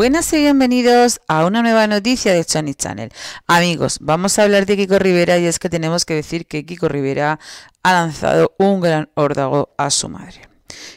Buenas y bienvenidos a una nueva noticia de Chani Channel. Amigos, vamos a hablar de Kiko Rivera y es que tenemos que decir que Kiko Rivera ha lanzado un gran órdago a su madre.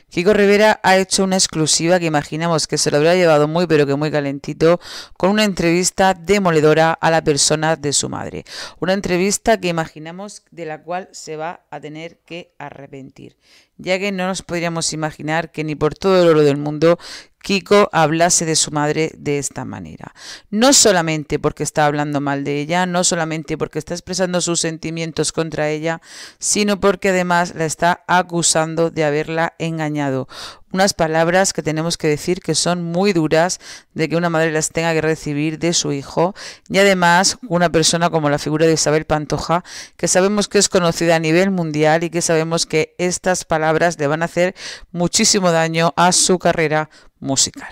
Kiko Rivera ha hecho una exclusiva que imaginamos que se lo habrá llevado muy pero que muy calentito con una entrevista demoledora a la persona de su madre. Una entrevista que imaginamos de la cual se va a tener que arrepentir, ya que no nos podríamos imaginar que ni por todo el oro del mundo Kiko hablase de su madre de esta manera. No solamente porque está hablando mal de ella, no solamente porque está expresando sus sentimientos contra ella, sino porque además la está acusando de haberla engañado unas palabras que tenemos que decir que son muy duras de que una madre las tenga que recibir de su hijo y además una persona como la figura de Isabel Pantoja que sabemos que es conocida a nivel mundial y que sabemos que estas palabras le van a hacer muchísimo daño a su carrera musical.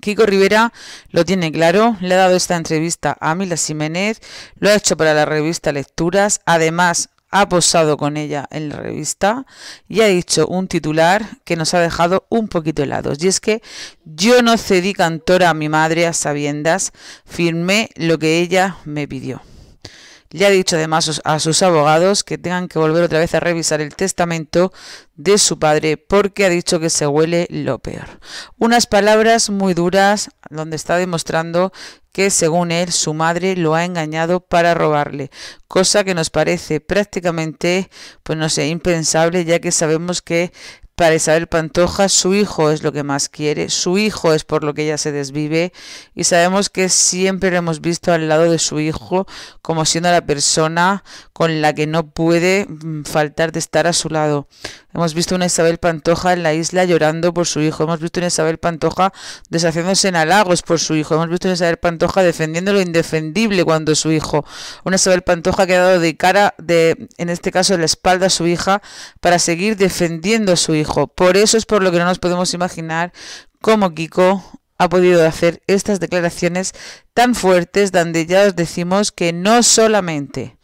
Kiko Rivera lo tiene claro, le ha dado esta entrevista a Mila Jiménez, lo ha hecho para la revista Lecturas, además ha posado con ella en la revista y ha dicho un titular que nos ha dejado un poquito helados. Y es que yo no cedí cantora a mi madre a sabiendas, firmé lo que ella me pidió. Le ha dicho además a sus abogados que tengan que volver otra vez a revisar el testamento de su padre porque ha dicho que se huele lo peor. Unas palabras muy duras donde está demostrando que según él su madre lo ha engañado para robarle, cosa que nos parece prácticamente, pues no sé, impensable, ya que sabemos que para Isabel Pantoja su hijo es lo que más quiere, su hijo es por lo que ella se desvive y sabemos que siempre lo hemos visto al lado de su hijo como siendo la persona con la que no puede mm, faltar de estar a su lado. Hemos visto una Isabel Pantoja en la isla llorando por su hijo. Hemos visto una Isabel Pantoja deshaciéndose en halagos por su hijo. Hemos visto una Isabel Pantoja defendiendo lo indefendible cuando su hijo. Una Isabel Pantoja que ha dado de cara, de, en este caso, de la espalda a su hija para seguir defendiendo a su hijo. Por eso es por lo que no nos podemos imaginar cómo Kiko ha podido hacer estas declaraciones tan fuertes donde ya os decimos que no solamente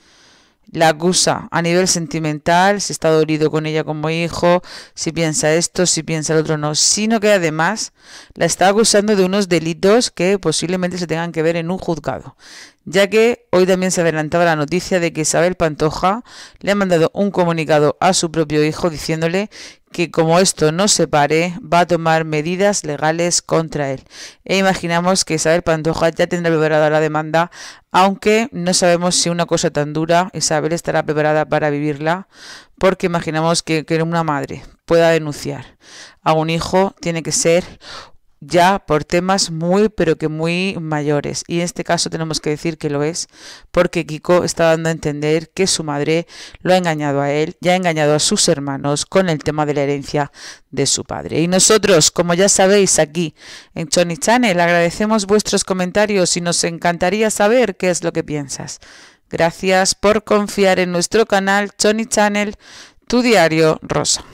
la acusa a nivel sentimental, si está dolido con ella como hijo, si piensa esto, si piensa el otro no, sino que además la está acusando de unos delitos que posiblemente se tengan que ver en un juzgado, ya que hoy también se adelantaba la noticia de que Isabel Pantoja le ha mandado un comunicado a su propio hijo diciéndole que como esto no se pare, va a tomar medidas legales contra él. E imaginamos que Isabel Pantoja ya tendrá preparada la demanda, aunque no sabemos si una cosa tan dura Isabel estará preparada para vivirla, porque imaginamos que, que una madre pueda denunciar a un hijo tiene que ser ya por temas muy, pero que muy mayores. Y en este caso tenemos que decir que lo es, porque Kiko está dando a entender que su madre lo ha engañado a él y ha engañado a sus hermanos con el tema de la herencia de su padre. Y nosotros, como ya sabéis, aquí en Chony Channel agradecemos vuestros comentarios y nos encantaría saber qué es lo que piensas. Gracias por confiar en nuestro canal Chony Channel, tu diario rosa.